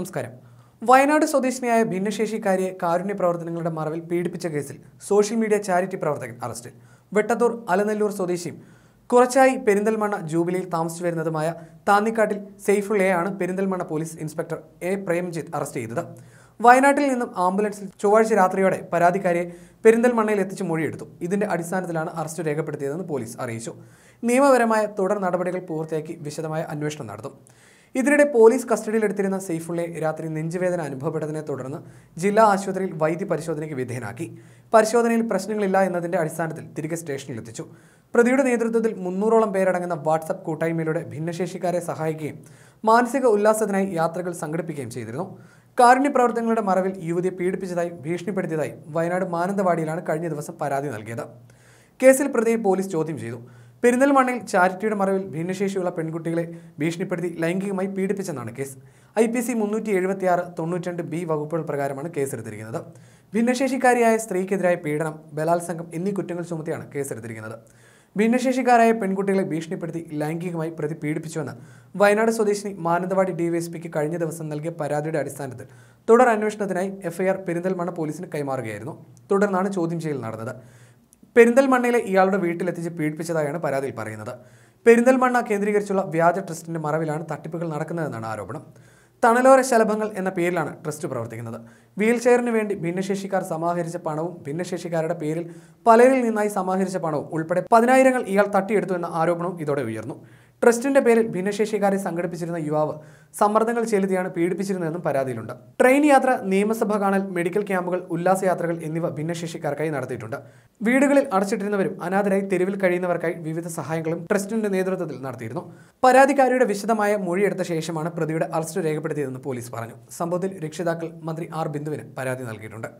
നമസ്കാരം വയനാട് സ്വദേശിനിയായ ഭിന്നശേഷിക്കാരിയെ കാരുണ്യ പ്രവർത്തനങ്ങളുടെ മറവിൽ പീഡിപ്പിച്ച കേസിൽ സോഷ്യൽ മീഡിയ ചാരിറ്റി പ്രവർത്തകൻ അറസ്റ്റിൽ വെട്ടത്തൂർ അലനല്ലൂർ സ്വദേശിയും കുറച്ചായി പെരിന്തൽമണ്ണ ജൂബിലിയിൽ താമസിച്ചു വരുന്നതുമായ താന്നിക്കാട്ടിൽ ആണ് Perinthalmanna police inspector A Premjith arrest ചെയ്തത് വയനാട്ടിൽ നിന്നും ആംബുലൻസിൽ ചൊവ്വാഴ്ച രാത്രിയോടെ പരാതിക്കാരിയെ പെരിന്തൽമണ്ണയിൽ എത്തിച്ച് മൊഴിയെടുത്തു ഇതിന്റെ അടിസ്ഥാനത്തിലാണ് അറസ്റ്റ് രേഖപ്പെടുത്തിയതെന്ന് പോലീസ് അറിയിച്ചു നിയമപരമായ തുടർ നടപടികൾ പൂർത്തിയാക്കി വിശദമായ അന്വേഷണം നടത്തും ഇതിനിടെ പോലീസ് കസ്റ്റഡിയിലെടുത്തിരുന്ന സെയ്ഫുള്ളെ രാത്രി നെഞ്ചുവേദന അനുഭവപ്പെട്ടതിനെ തുടർന്ന് ജില്ലാ ആശുപത്രിയിൽ വൈദ്യ പരിശോധനയ്ക്ക് വിധേയനാക്കി പരിശോധനയിൽ പ്രശ്നങ്ങളില്ല എന്നതിന്റെ അടിസ്ഥാനത്തിൽ തിരികെ സ്റ്റേഷനിലെത്തിച്ചു പ്രതിയുടെ നേതൃത്വത്തിൽ മുന്നൂറോളം പേരടങ്ങുന്ന വാട്സപ്പ് കൂട്ടായ്മയിലൂടെ ഭിന്നശേഷിക്കാരെ സഹായിക്കുകയും മാനസിക ഉല്ലാസത്തിനായി യാത്രകൾ സംഘടിപ്പിക്കുകയും ചെയ്തിരുന്നു കാരുണ്യ പ്രവർത്തനങ്ങളുടെ മറവിൽ യുവതിയെ പീഡിപ്പിച്ചതായി ഭീഷണിപ്പെടുത്തിയതായി വയനാട് മാനന്തവാടിയിലാണ് കഴിഞ്ഞ ദിവസം പരാതി നൽകിയത് കേസിൽ പ്രതിയെ പോലീസ് ചോദ്യം ചെയ്തു പെരിന്തൽമണ്ണയിൽ ചാരിറ്റിയുടെ മറവിൽ ഭിന്നശേഷിയുള്ള പെൺകുട്ടികളെ ഭീഷണിപ്പെടുത്തി ലൈംഗികമായി പീഡിപ്പിച്ചെന്നാണ് കേസ് ഐ പി സി മുന്നൂറ്റി എഴുപത്തി ആറ് തൊണ്ണൂറ്റിരണ്ട് ബി വകുപ്പുകൾ പ്രകാരമാണ് കേസെടുത്തിരിക്കുന്നത് ഭിന്നശേഷിക്കാരിയായ സ്ത്രീക്കെതിരായ പീഡനം ബലാത്സംഗം എന്നീ കുറ്റങ്ങൾ ചുമത്തിയാണ് കേസെടുത്തിരിക്കുന്നത് ഭിന്നശേഷിക്കാരായ പെൺകുട്ടികളെ ഭീഷണിപ്പെടുത്തി ലൈംഗികമായി പ്രതി പീഡിപ്പിച്ചുവെന്ന് വയനാട് സ്വദേശിനി മാനന്തവാടി ഡിവൈഎസ്പിക്ക് കഴിഞ്ഞ ദിവസം നൽകിയ പരാതിയുടെ അടിസ്ഥാനത്തിൽ തുടർ അന്വേഷണത്തിനായി എഫ്ഐആർ പെരിന്തൽമണ്ണ പോലീസിന് കൈമാറുകയായിരുന്നു തുടർന്നാണ് ചോദ്യം ചെയ്യൽ നടന്നത് പെരിന്തൽമണ്ണയിലെ ഇയാളുടെ വീട്ടിലെത്തിച്ച് പീഡിപ്പിച്ചതായാണ് പരാതിയിൽ പറയുന്നത് പെരിന്തൽമണ്ണ കേന്ദ്രീകരിച്ചുള്ള വ്യാജ ട്രസ്റ്റിന്റെ മറവിലാണ് തട്ടിപ്പുകൾ നടക്കുന്നതെന്നാണ് ആരോപണം തണലോര ശലഭങ്ങൾ എന്ന പേരിലാണ് ട്രസ്റ്റ് പ്രവർത്തിക്കുന്നത് വീൽചെയറിന് വേണ്ടി ഭിന്നശേഷിക്കാർ സമാഹരിച്ച പണവും ഭിന്നശേഷിക്കാരുടെ പേരിൽ പലരിൽ നിന്നായി സമാഹരിച്ച പണവും ഉൾപ്പെടെ പതിനായിരങ്ങൾ ഇയാൾ തട്ടിയെടുത്തു എന്ന ആരോപണവും ഇതോടെ ഉയർന്നു ട്രസ്റ്റിന്റെ പേരിൽ ഭിന്നശേഷിക്കാരെ സംഘടിപ്പിച്ചിരുന്ന യുവാവ് സമ്മർദ്ദങ്ങൾ ചെലുത്തിയാണ് പീഡിപ്പിച്ചിരുന്നതെന്നും പരാതിയിലുണ്ട് ട്രെയിൻ യാത്ര നിയമസഭ കാണൽ മെഡിക്കൽ ക്യാമ്പുകൾ ഉല്ലാസയാത്രകൾ എന്നിവ ഭിന്നശേഷിക്കാർക്കായി നടത്തിയിട്ടുണ്ട് വീടുകളിൽ അടച്ചിട്ടിരുന്നവരും അനാഥരായി തെരുവിൽ കഴിയുന്നവർക്കായി വിവിധ സഹായങ്ങളും ട്രസ്റ്റിന്റെ നേതൃത്വത്തിൽ നടത്തിയിരുന്നു പരാതിക്കാരിയുടെ വിശദമായ മൊഴിയെടുത്ത ശേഷമാണ് പ്രതിയുടെ അറസ്റ്റ് രേഖപ്പെടുത്തിയതെന്ന് പോലീസ് പറഞ്ഞു സംഭവത്തിൽ രക്ഷിതാക്കൾ മന്ത്രി ആർ ബിന്ദുവിന് പരാതി നൽകിയിട്ടുണ്ട്